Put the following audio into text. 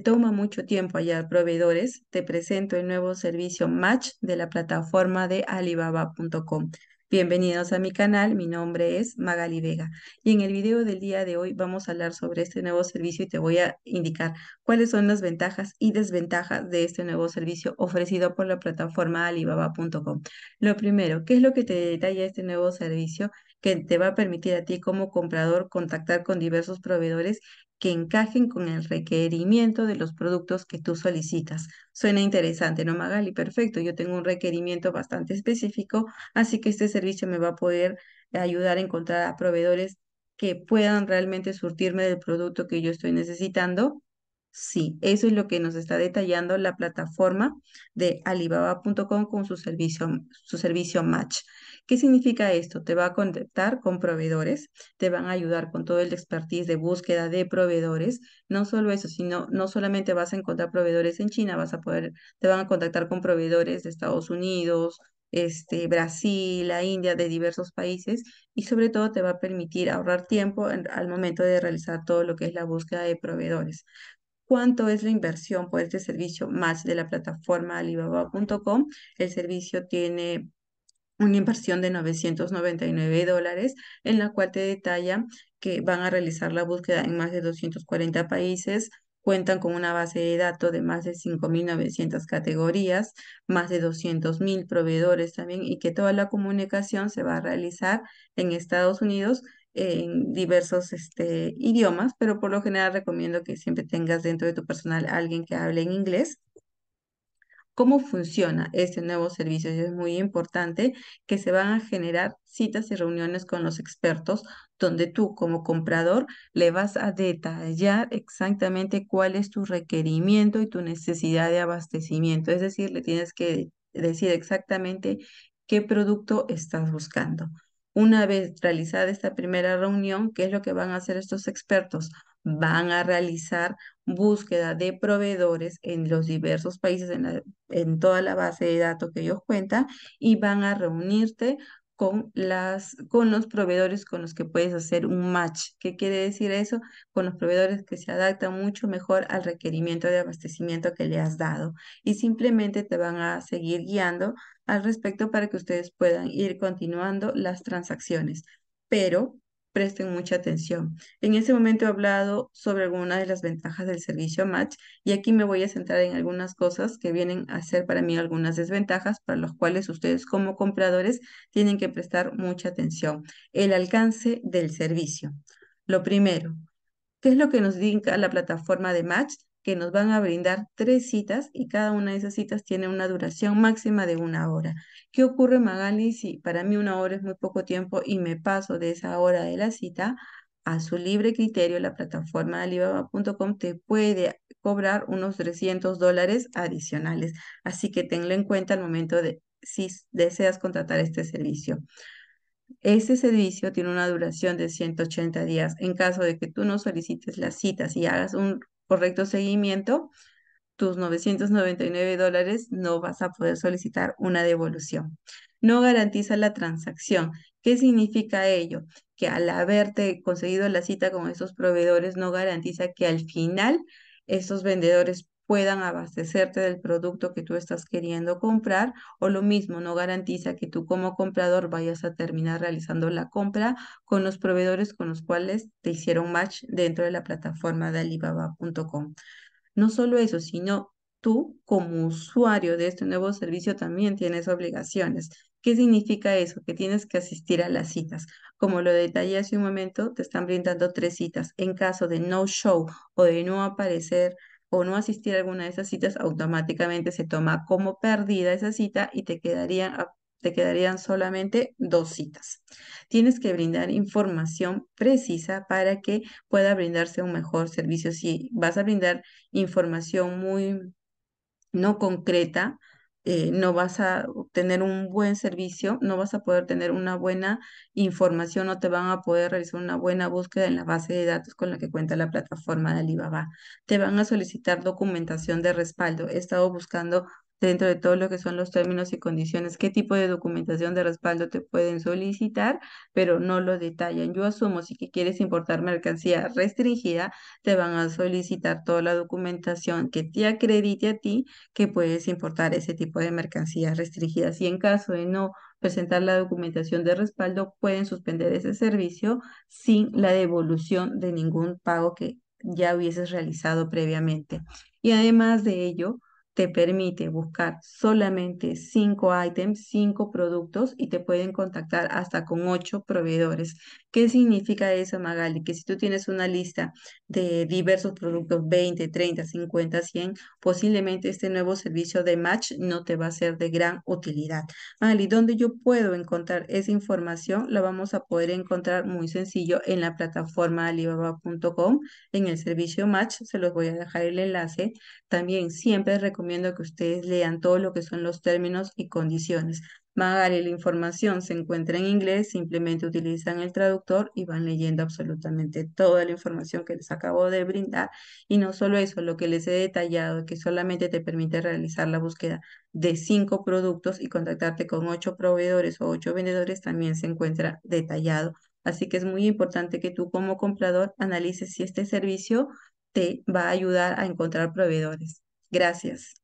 toma mucho tiempo hallar proveedores, te presento el nuevo servicio Match de la plataforma de alibaba.com. Bienvenidos a mi canal, mi nombre es Magali Vega y en el video del día de hoy vamos a hablar sobre este nuevo servicio y te voy a indicar cuáles son las ventajas y desventajas de este nuevo servicio ofrecido por la plataforma alibaba.com. Lo primero, ¿qué es lo que te detalla este nuevo servicio que te va a permitir a ti como comprador contactar con diversos proveedores que encajen con el requerimiento de los productos que tú solicitas. Suena interesante, ¿no, Magali? Perfecto, yo tengo un requerimiento bastante específico, así que este servicio me va a poder ayudar a encontrar a proveedores que puedan realmente surtirme del producto que yo estoy necesitando Sí, eso es lo que nos está detallando la plataforma de alibaba.com con su servicio, su servicio Match. ¿Qué significa esto? Te va a contactar con proveedores, te van a ayudar con todo el expertise de búsqueda de proveedores. No solo eso, sino no solamente vas a encontrar proveedores en China, vas a poder, te van a contactar con proveedores de Estados Unidos, este, Brasil, la India, de diversos países y sobre todo te va a permitir ahorrar tiempo al momento de realizar todo lo que es la búsqueda de proveedores cuánto es la inversión por este servicio más de la plataforma alibaba.com. El servicio tiene una inversión de 999 dólares, en la cual te detalla que van a realizar la búsqueda en más de 240 países, cuentan con una base de datos de más de 5.900 categorías, más de 200.000 proveedores también, y que toda la comunicación se va a realizar en Estados Unidos en diversos este, idiomas, pero por lo general recomiendo que siempre tengas dentro de tu personal alguien que hable en inglés. ¿Cómo funciona este nuevo servicio? es muy importante que se van a generar citas y reuniones con los expertos donde tú como comprador le vas a detallar exactamente cuál es tu requerimiento y tu necesidad de abastecimiento. Es decir, le tienes que decir exactamente qué producto estás buscando. Una vez realizada esta primera reunión, ¿qué es lo que van a hacer estos expertos? Van a realizar búsqueda de proveedores en los diversos países, en, en toda la base de datos que ellos cuentan, y van a reunirte con, los proveedores con los que puedes hacer un match. ¿Qué quiere decir eso? Con los proveedores que se adaptan mucho mejor al requerimiento de abastecimiento que le has dado y simplemente te van a seguir guiando al respecto para que ustedes puedan ir continuando las transacciones. Pero presten mucha atención. En ese momento he hablado sobre algunas de las ventajas del servicio Match y aquí me voy a centrar en algunas cosas que vienen a ser para mí algunas desventajas para las cuales ustedes como compradores tienen que prestar mucha atención. El alcance del servicio. Lo primero, ¿qué es lo que nos indica la plataforma de Match? que nos van a brindar tres citas y cada una de esas citas tiene una duración máxima de una hora. ¿Qué ocurre, Magali, si para mí una hora es muy poco tiempo y me paso de esa hora de la cita? A su libre criterio, la plataforma alibaba.com te puede cobrar unos 300 dólares adicionales. Así que tenlo en cuenta al momento de si deseas contratar este servicio. Este servicio tiene una duración de 180 días. En caso de que tú no solicites las citas y hagas un correcto seguimiento, tus 999 dólares no vas a poder solicitar una devolución. No garantiza la transacción. ¿Qué significa ello? Que al haberte conseguido la cita con esos proveedores no garantiza que al final esos vendedores puedan abastecerte del producto que tú estás queriendo comprar o lo mismo, no garantiza que tú como comprador vayas a terminar realizando la compra con los proveedores con los cuales te hicieron match dentro de la plataforma de alibaba.com. No solo eso, sino tú como usuario de este nuevo servicio también tienes obligaciones. ¿Qué significa eso? Que tienes que asistir a las citas. Como lo detallé hace un momento, te están brindando tres citas. En caso de no show o de no aparecer o no asistir a alguna de esas citas, automáticamente se toma como perdida esa cita y te quedarían, ah, te quedarían solamente dos citas. Tienes que brindar información precisa para que pueda brindarse un mejor servicio. Si vas a brindar información muy no concreta, eh, no vas a obtener un buen servicio, no vas a poder tener una buena información, no te van a poder realizar una buena búsqueda en la base de datos con la que cuenta la plataforma de Alibaba. Te van a solicitar documentación de respaldo. He estado buscando dentro de todo lo que son los términos y condiciones, qué tipo de documentación de respaldo te pueden solicitar, pero no lo detallan. Yo asumo, si que quieres importar mercancía restringida, te van a solicitar toda la documentación que te acredite a ti que puedes importar ese tipo de mercancía restringidas. Y en caso de no presentar la documentación de respaldo, pueden suspender ese servicio sin la devolución de ningún pago que ya hubieses realizado previamente. Y además de ello, te permite buscar solamente cinco items, cinco productos y te pueden contactar hasta con ocho proveedores. ¿Qué significa eso, Magali? Que si tú tienes una lista de diversos productos, 20, 30, 50, 100, posiblemente este nuevo servicio de match no te va a ser de gran utilidad. Magali, ¿dónde yo puedo encontrar esa información? La vamos a poder encontrar muy sencillo en la plataforma alibaba.com, en el servicio match, se los voy a dejar el enlace. También siempre recomiendo recomiendo que ustedes lean todo lo que son los términos y condiciones. Magari, la información se encuentra en inglés, simplemente utilizan el traductor y van leyendo absolutamente toda la información que les acabo de brindar. Y no solo eso, lo que les he detallado, que solamente te permite realizar la búsqueda de cinco productos y contactarte con ocho proveedores o ocho vendedores, también se encuentra detallado. Así que es muy importante que tú como comprador analices si este servicio te va a ayudar a encontrar proveedores. Gracias.